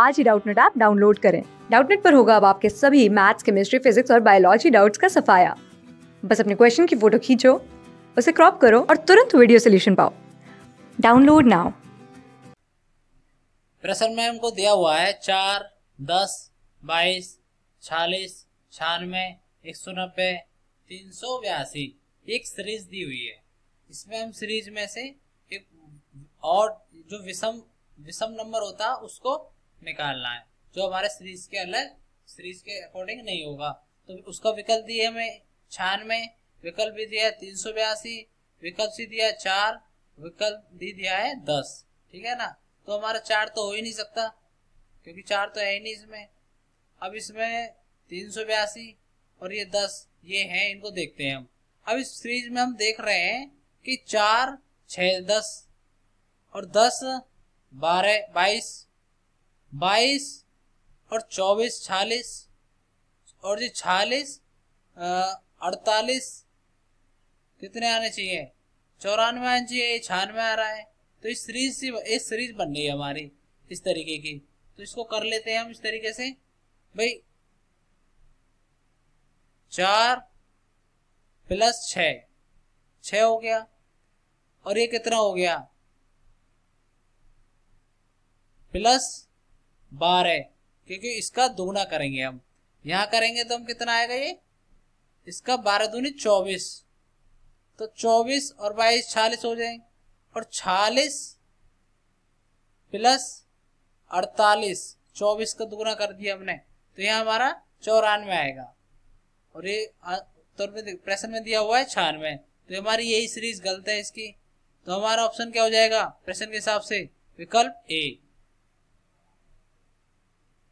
आज ही Doubtnut app download करें डाउटनेट पर होगा अब आपके सभी मैथ्स केमिस्ट्री फिजिक्स और बायोलॉजी डाउट्स का सफाया बस अपने क्वेश्चन की फोटो खींचो उसे क्रॉप करो और तुरंत वीडियो सोल्यूशन पाओ डाउनलोड नाउ प्रश्न में हमको दिया हुआ है चार दस बाईस छियालीस छियानवे एक सौ नब्बे तीन सौ बयासी एक सीरीज दी हुई है इसमें हम सीरीज में से एक और जो विषम विषम नंबर होता है उसको निकालना है जो हमारे सीरीज के अलग सीरीज के अकॉर्डिंग नहीं होगा तो उसका विकल्प दिए हमें छियानवे विकल्प भी दिया है तीन सौ बयासी विकल्प सी दिया चार विकल्प भी दिया है दस ठीक है ना तो हमारा चार तो हो ही नहीं सकता क्योंकि चार तो है ही नहीं इसमें अब इसमें तीन सौ बयासी और ये दस ये हैं इनको देखते हैं हम अब इस सीरीज में हम देख रहे हैं कि चार छ दस और दस बारह बाईस बाईस और चौबीस छालीस और जी छालीस अड़तालीस कितने आने चाहिए चौरानवे आने चाहिए छियानवे आ रहा है तो इस सीरीज से एक सीरीज बन गई हमारी इस तरीके की तो इसको कर लेते हैं हम इस तरीके से भाई चार प्लस छ छ हो गया और ये कितना हो गया प्लस बारह क्योंकि इसका दोगुना करेंगे हम यहाँ करेंगे तो हम कितना आएगा ये इसका बारह दूनी चौबीस तो चौबीस और बाईस छियालीस हो जाएंगे और छियालीस प्लस अड़तालीस चौबीस का दोगुना कर दिया हमने तो यहाँ हमारा चौरानवे आएगा और ये उत्तर में प्रश्न में दिया हुआ है छियानवे तो हमारी यही सीरीज गलत है इसकी तो हमारा ऑप्शन क्या हो जाएगा प्रश्न के हिसाब से विकल्प ए